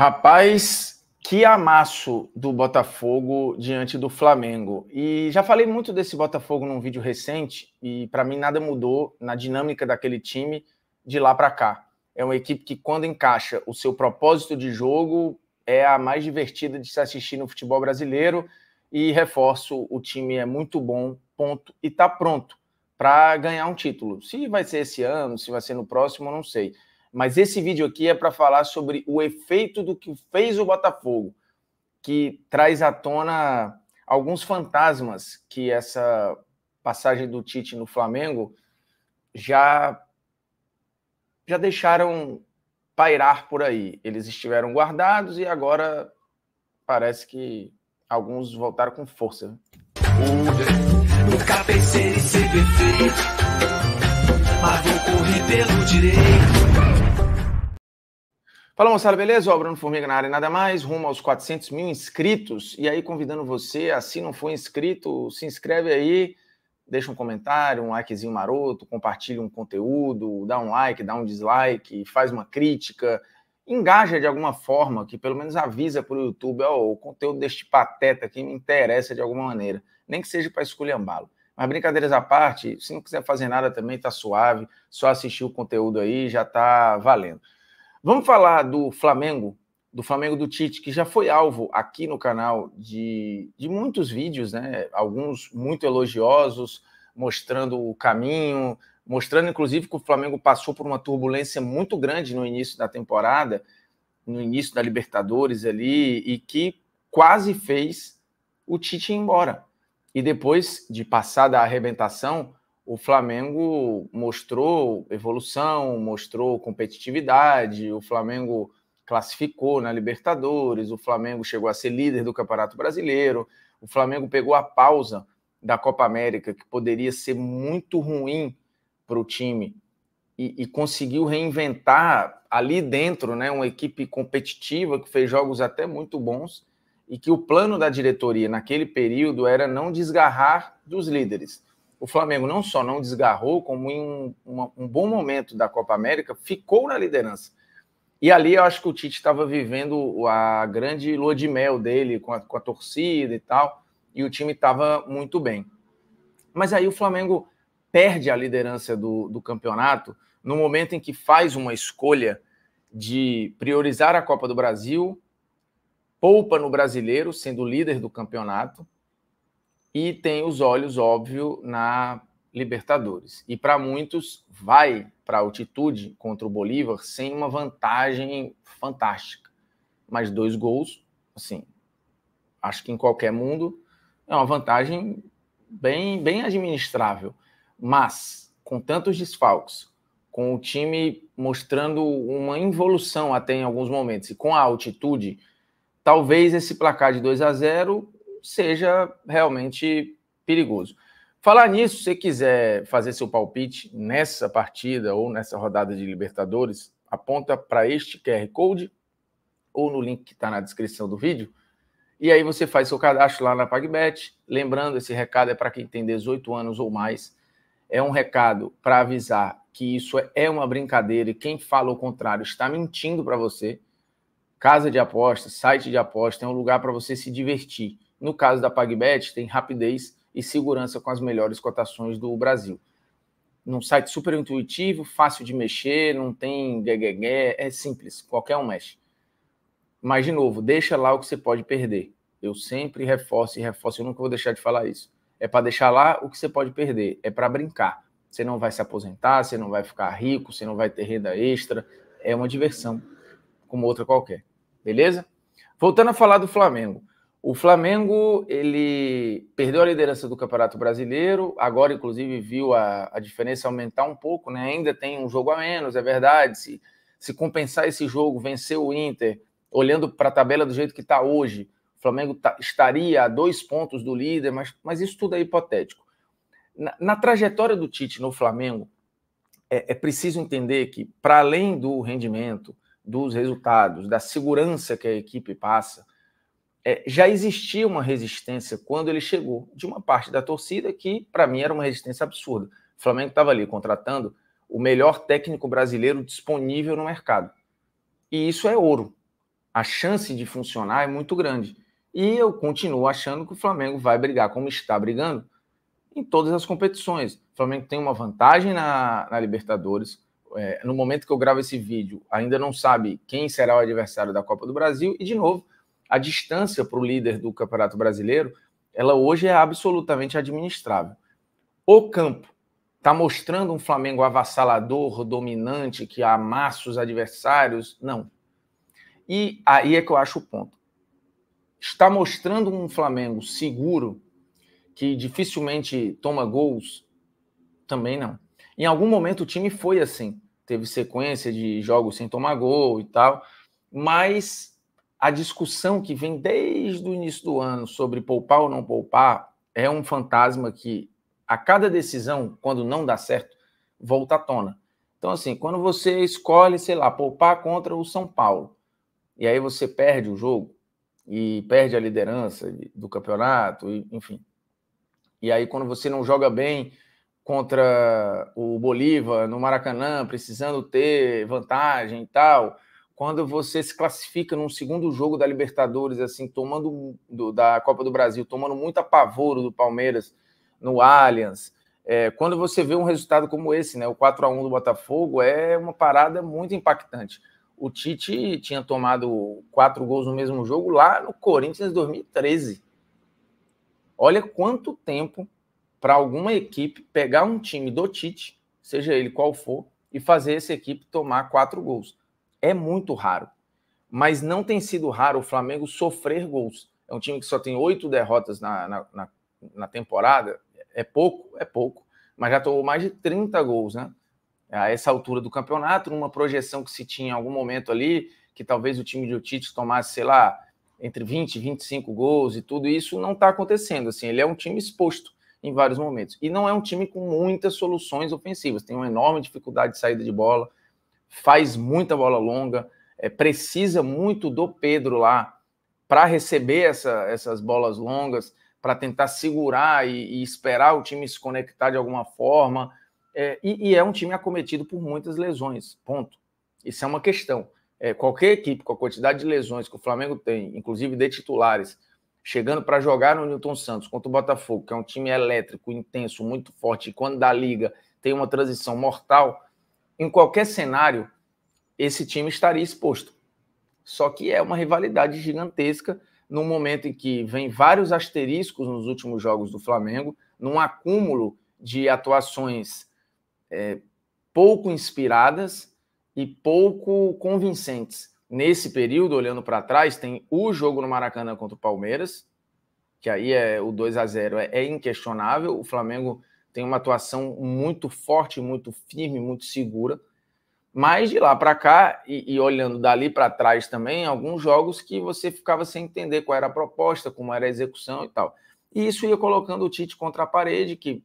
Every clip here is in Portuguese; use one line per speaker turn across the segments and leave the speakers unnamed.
Rapaz, que amasso do Botafogo diante do Flamengo. E já falei muito desse Botafogo num vídeo recente e para mim nada mudou na dinâmica daquele time de lá para cá. É uma equipe que quando encaixa o seu propósito de jogo é a mais divertida de se assistir no futebol brasileiro e reforço, o time é muito bom, ponto e está pronto para ganhar um título. Se vai ser esse ano, se vai ser no próximo, não sei mas esse vídeo aqui é para falar sobre o efeito do que fez o Botafogo, que traz à tona alguns fantasmas que essa passagem do Tite no Flamengo já já deixaram pairar por aí. Eles estiveram guardados e agora parece que alguns voltaram com força. Nunca né? pensei em ser perfeito, mas vou correr pelo direito. Fala moçada, beleza? O Bruno Formiga na área nada mais, rumo aos 400 mil inscritos. E aí, convidando você, assim se não for inscrito, se inscreve aí, deixa um comentário, um likezinho maroto, compartilha um conteúdo, dá um like, dá um dislike, faz uma crítica, engaja de alguma forma, que pelo menos avisa para o YouTube: ó, o conteúdo deste pateta aqui me interessa de alguma maneira, nem que seja para esculhambá-lo. Mas brincadeiras à parte, se não quiser fazer nada também, tá suave, só assistir o conteúdo aí já tá valendo. Vamos falar do Flamengo, do Flamengo do Tite, que já foi alvo aqui no canal de, de muitos vídeos, né? Alguns muito elogiosos, mostrando o caminho, mostrando inclusive que o Flamengo passou por uma turbulência muito grande no início da temporada, no início da Libertadores ali, e que quase fez o Tite ir embora. E depois de passar da arrebentação, o Flamengo mostrou evolução, mostrou competitividade, o Flamengo classificou na Libertadores, o Flamengo chegou a ser líder do Campeonato Brasileiro, o Flamengo pegou a pausa da Copa América, que poderia ser muito ruim para o time, e, e, conseguiu reinventar ali dentro né, uma equipe competitiva que fez jogos até muito bons e que o plano da diretoria naquele período era não desgarrar dos líderes o Flamengo não só não desgarrou, como em um, uma, um bom momento da Copa América, ficou na liderança. E ali eu acho que o Tite estava vivendo a grande lua de mel dele com a, com a torcida e tal, e o time estava muito bem. Mas aí o Flamengo perde a liderança do, do campeonato no momento em que faz uma escolha de priorizar a Copa do Brasil, poupa no brasileiro, sendo líder do campeonato, e tem os olhos, óbvio, na Libertadores. E para muitos, vai para a altitude contra o Bolívar sem uma vantagem fantástica. Mas dois gols, assim, acho que em qualquer mundo é uma vantagem bem, bem administrável. Mas, com tantos desfalques, com o time mostrando uma involução até em alguns momentos, e com a altitude, talvez esse placar de 2 a 0 seja realmente perigoso. Falar nisso, se você quiser fazer seu palpite nessa partida ou nessa rodada de Libertadores, aponta para este QR Code ou no link que está na descrição do vídeo. E aí você faz seu cadastro lá na PagBet. Lembrando, esse recado é para quem tem 18 anos ou mais. É um recado para avisar que isso é, é uma brincadeira e quem fala o contrário está mentindo para você. Casa de aposta, site de aposta é um lugar para você se divertir. No caso da PagBet, tem rapidez e segurança com as melhores cotações do Brasil. Num site super intuitivo, fácil de mexer, não tem gueguegué, é simples, qualquer um mexe. Mas, de novo, deixa lá o que você pode perder. Eu sempre reforço e reforço, eu nunca vou deixar de falar isso. É para deixar lá o que você pode perder, é para brincar. Você não vai se aposentar, você não vai ficar rico, você não vai ter renda extra. É uma diversão, como outra qualquer. Beleza? Voltando a falar do Flamengo. O Flamengo ele perdeu a liderança do Campeonato Brasileiro, agora inclusive viu a, a diferença aumentar um pouco, né? Ainda tem um jogo a menos, é verdade. Se, se compensar esse jogo, vencer o Inter, olhando para a tabela do jeito que está hoje, o Flamengo tá, estaria a dois pontos do líder, mas, mas isso tudo é hipotético. Na, na trajetória do Tite no Flamengo, é, é preciso entender que, para além do rendimento, dos resultados, da segurança que a equipe passa, é, já existia uma resistência quando ele chegou, de uma parte da torcida que, para mim, era uma resistência absurda. O Flamengo estava ali contratando o melhor técnico brasileiro disponível no mercado. E isso é ouro. A chance de funcionar é muito grande. E eu continuo achando que o Flamengo vai brigar como está brigando em todas as competições. O Flamengo tem uma vantagem na, na Libertadores. É, no momento que eu gravo esse vídeo, ainda não sabe quem será o adversário da Copa do Brasil. E, de novo, a distância para o líder do Campeonato Brasileiro, ela hoje é absolutamente administrável. O campo está mostrando um Flamengo avassalador, dominante, que amassa os adversários? Não. E aí é que eu acho o ponto. Está mostrando um Flamengo seguro, que dificilmente toma gols? Também não. Em algum momento o time foi assim. Teve sequência de jogos sem tomar gol e tal, mas a discussão que vem desde o início do ano sobre poupar ou não poupar é um fantasma que, a cada decisão, quando não dá certo, volta à tona. Então, assim, quando você escolhe, sei lá, poupar contra o São Paulo, e aí você perde o jogo, e perde a liderança do campeonato, enfim. E aí, quando você não joga bem contra o Bolívar no Maracanã, precisando ter vantagem e tal, quando você se classifica num segundo jogo da Libertadores, assim, tomando do, da Copa do Brasil, tomando muito apavoro do Palmeiras no Allianz. É, quando você vê um resultado como esse, né, o 4 a 1 do Botafogo, é uma parada muito impactante. O Tite tinha tomado quatro gols no mesmo jogo lá no Corinthians 2013. Olha quanto tempo para alguma equipe pegar um time do Tite, seja ele qual for, e fazer essa equipe tomar quatro gols. É muito raro. Mas não tem sido raro o Flamengo sofrer gols. É um time que só tem oito derrotas na, na, na, na temporada. É pouco, é pouco. Mas já tomou mais de 30 gols, né? A essa altura do campeonato, numa projeção que se tinha em algum momento ali, que talvez o time de Tite tomasse, sei lá, entre 20 e 25 gols e tudo isso, não está acontecendo. Assim, ele é um time exposto em vários momentos. E não é um time com muitas soluções ofensivas. Tem uma enorme dificuldade de saída de bola, faz muita bola longa, é, precisa muito do Pedro lá para receber essa, essas bolas longas, para tentar segurar e, e, esperar o time se conectar de alguma forma. É, e, e, é um time acometido por muitas lesões, ponto. Isso é uma questão. É, qualquer equipe com a quantidade de lesões que o Flamengo tem, inclusive de titulares, chegando para jogar no Newton Santos contra o Botafogo, que é um time elétrico, intenso, muito forte, e quando dá liga, tem uma transição mortal, em qualquer cenário, esse time estaria exposto. Só que é uma rivalidade gigantesca num momento em que vem vários asteriscos nos últimos jogos do Flamengo, num acúmulo de atuações é, pouco inspiradas e pouco convincentes. Nesse período, olhando para trás, tem o jogo no Maracanã contra o Palmeiras, que aí é o 2 a 0 é, é inquestionável. O Flamengo tem uma atuação muito forte, muito firme, muito segura. Mas de lá para cá, e, e, olhando dali para trás também, alguns jogos que você ficava sem entender qual era a proposta, como era a execução e tal. E isso ia colocando o Tite contra a parede, que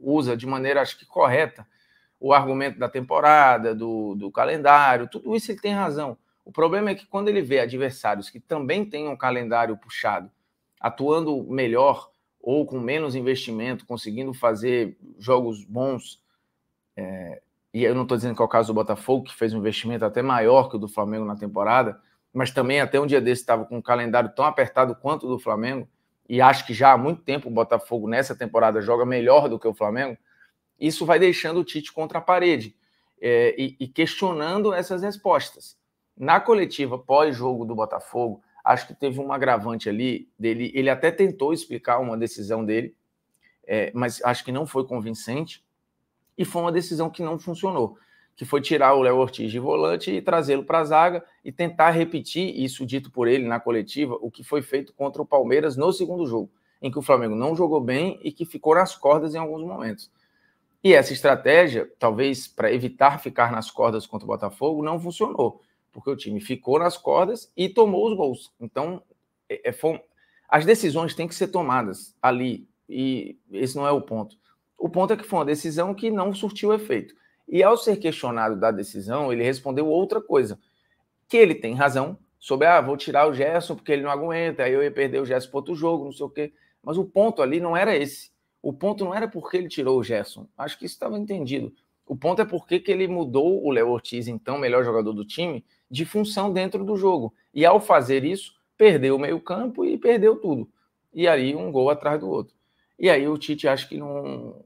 usa de maneira, acho que correta, o argumento da temporada, do, do calendário, tudo isso ele tem razão. O problema é que quando ele vê adversários que também têm um calendário puxado, atuando melhor, ou com menos investimento, conseguindo fazer jogos bons. É, e eu não estou dizendo que é o caso do Botafogo, que fez um investimento até maior que o do Flamengo na temporada, mas também até um dia desse estava com um calendário tão apertado quanto o do Flamengo, e acho que já há muito tempo o Botafogo nessa temporada joga melhor do que o Flamengo. Isso vai deixando o Tite contra a parede é, e, e questionando essas respostas. Na coletiva pós-jogo do Botafogo, acho que teve um agravante ali dele. Ele até tentou explicar uma decisão dele, é, mas acho que não foi convincente. E foi uma decisão que não funcionou, que foi tirar o Léo Ortiz de volante e trazê-lo para a zaga e tentar repetir isso dito por ele na coletiva, o que foi feito contra o Palmeiras no segundo jogo, em que o Flamengo não jogou bem e que ficou nas cordas em alguns momentos. E essa estratégia, talvez para evitar ficar nas cordas contra o Botafogo, não funcionou porque o time ficou nas cordas e tomou os gols. Então, é, é, as decisões têm que ser tomadas ali, e esse não é o ponto. O ponto é que foi uma decisão que não surtiu efeito. E ao ser questionado da decisão, ele respondeu outra coisa, que ele tem razão sobre, ah, vou tirar o Gerson porque ele não aguenta, aí eu ia perder o Gerson para outro jogo, não sei o quê. Mas o ponto ali não era esse. O ponto não era porque ele tirou o Gerson. Acho que isso estava entendido. O ponto é porque que ele mudou o Léo Ortiz, então melhor jogador do time, de função dentro do jogo. E ao fazer isso, perdeu o meio-campo e perdeu tudo. E aí um gol atrás do outro. E aí o Tite acho que não,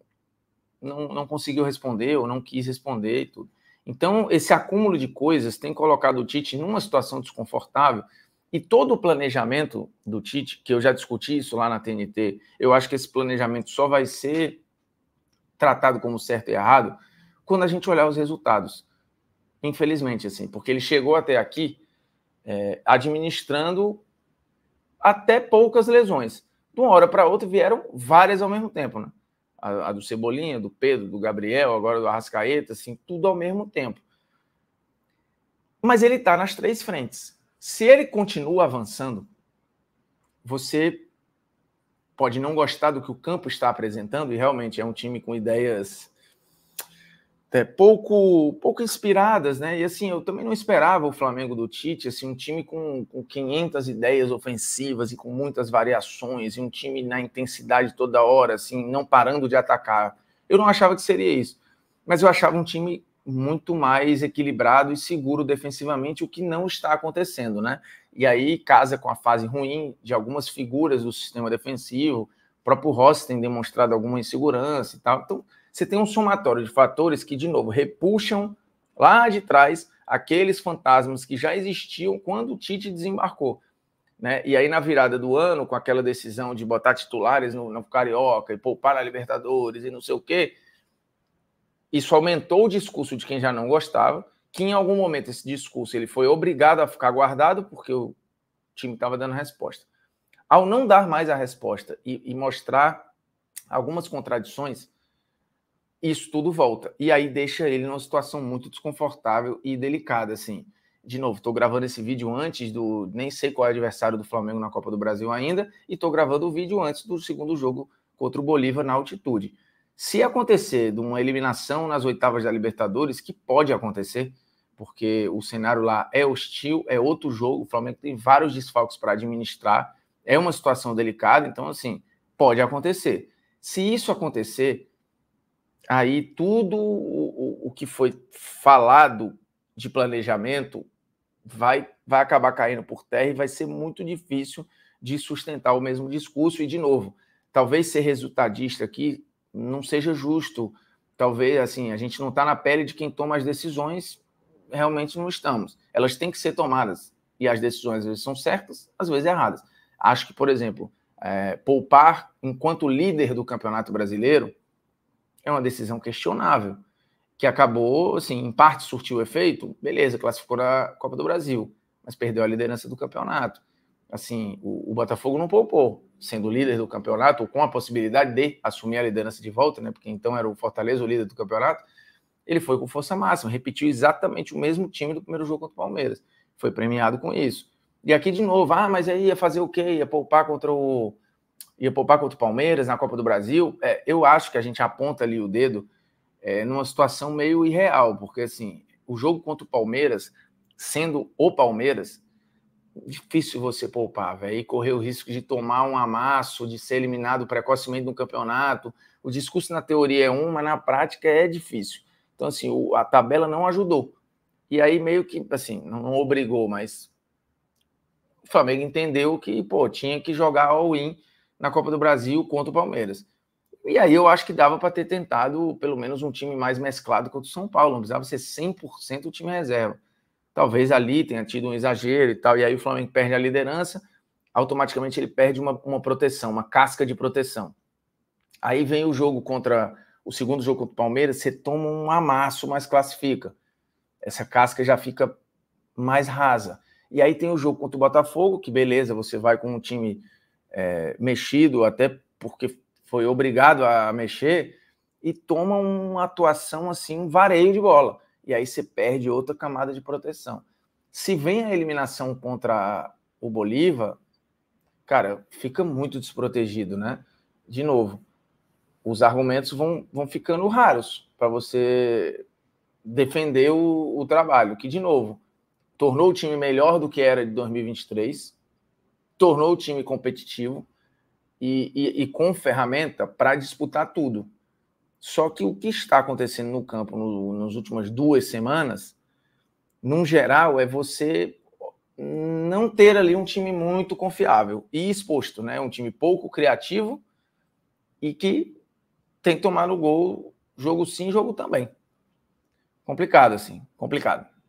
não, não conseguiu responder ou não quis responder e tudo. Então, esse acúmulo de coisas tem colocado o Tite numa situação desconfortável e todo o planejamento do Tite, que eu já discuti isso lá na TNT, eu acho que esse planejamento só vai ser tratado como certo e errado quando a gente olhar os resultados infelizmente, assim, porque ele chegou até aqui é, administrando até poucas lesões. De uma hora para outra vieram várias ao mesmo tempo, né? A, a, do Cebolinha, do Pedro, do Gabriel, agora do Arrascaeta, assim, tudo ao mesmo tempo. Mas ele está nas três frentes. Se ele continua avançando, você pode não gostar do que o campo está apresentando, e realmente é um time com ideias é, pouco, pouco inspiradas, né? E assim, eu também não esperava o Flamengo do Tite, assim, um time com, com 500 ideias ofensivas e com muitas variações, e um time na intensidade toda hora, assim, não parando de atacar. Eu não achava que seria isso, mas eu achava um time muito mais equilibrado e seguro defensivamente, o que não está acontecendo, né? E aí casa com a fase ruim de algumas figuras do sistema defensivo, o próprio Rossi tem demonstrado alguma insegurança e tal. Então, você tem um somatório de fatores que, de novo, repuxam lá de trás aqueles fantasmas que já existiam quando o Tite desembarcou. Né? E aí, na virada do ano, com aquela decisão de botar titulares no, no Carioca e poupar a Libertadores e não sei o quê, isso aumentou o discurso de quem já não gostava, que em algum momento esse discurso ele foi obrigado a ficar guardado porque o time estava dando resposta. Ao não dar mais a resposta e, e mostrar algumas contradições, isso tudo volta. E aí deixa ele numa situação muito desconfortável e delicada, assim. De novo, estou gravando esse vídeo antes do. Nem sei qual é o adversário do Flamengo na Copa do Brasil ainda, e estou gravando o vídeo antes do segundo jogo contra o Bolívar na altitude. Se acontecer de uma eliminação nas oitavas da Libertadores, que pode acontecer, porque o cenário lá é hostil, é outro jogo, o Flamengo tem vários desfalques para administrar, é uma situação delicada, então, assim, pode acontecer. Se isso acontecer, Aí tudo o, o que foi falado de planejamento vai, vai acabar caindo por terra e vai ser muito difícil de sustentar o mesmo discurso. E, de novo, talvez ser resultadista aqui não seja justo. Talvez, assim, a gente não está na pele de quem toma as decisões, realmente não estamos. Elas têm que ser tomadas. E as decisões, às vezes, são certas, às vezes, erradas. Acho que, por exemplo, é, poupar enquanto líder do Campeonato Brasileiro é uma decisão questionável, que acabou, assim, em parte surtiu efeito, beleza, classificou na Copa do Brasil, mas perdeu a liderança do campeonato. Assim, o, o Botafogo não poupou, sendo líder do campeonato, ou com a possibilidade de assumir a liderança de volta, né? Porque então era o Fortaleza o líder do campeonato. Ele foi com força máxima, repetiu exatamente o mesmo time do primeiro jogo contra o Palmeiras. Foi premiado com isso. E aqui de novo, ah, mas aí ia fazer o quê? Ia poupar contra o ia poupar contra o Palmeiras na Copa do Brasil, é, eu acho que a gente aponta ali o dedo é, numa situação meio irreal, porque assim, o jogo contra o Palmeiras, sendo o Palmeiras, difícil você poupar, velho, e correr o risco de tomar um amasso, de ser eliminado precocemente no campeonato. O discurso na teoria é um, mas na prática é difícil. Então, assim, o, a tabela não ajudou. E aí, meio que, assim, não, não obrigou, mas o Flamengo entendeu que, pô, tinha que jogar all-in na Copa do Brasil contra o Palmeiras. E aí eu acho que dava para ter tentado pelo menos um time mais mesclado contra o São Paulo, não precisava ser 100% o time reserva. Talvez ali tenha tido um exagero e tal, e aí o Flamengo perde a liderança, automaticamente ele perde uma, uma proteção, uma casca de proteção. Aí vem o jogo contra o segundo jogo contra o Palmeiras, você toma um amasso, mas classifica. Essa casca já fica mais rasa. E aí tem o jogo contra o Botafogo, que beleza, você vai com um time é, mexido, até porque foi obrigado a mexer, e toma uma atuação assim, um vareio de bola. E aí você perde outra camada de proteção. Se vem a eliminação contra o Bolívar, cara, fica muito desprotegido, né? De novo, os argumentos vão, vão ficando raros para você defender o, o trabalho, que, de novo, tornou o time melhor do que era de 2023, tornou o time competitivo e, e, e com ferramenta para disputar tudo. Só que o que está acontecendo no campo no, nas últimas duas semanas, num geral, é você não ter ali um time muito confiável e exposto, né? Um time pouco criativo e que tem que tomar no gol jogo sim, jogo também. Complicado, assim, complicado.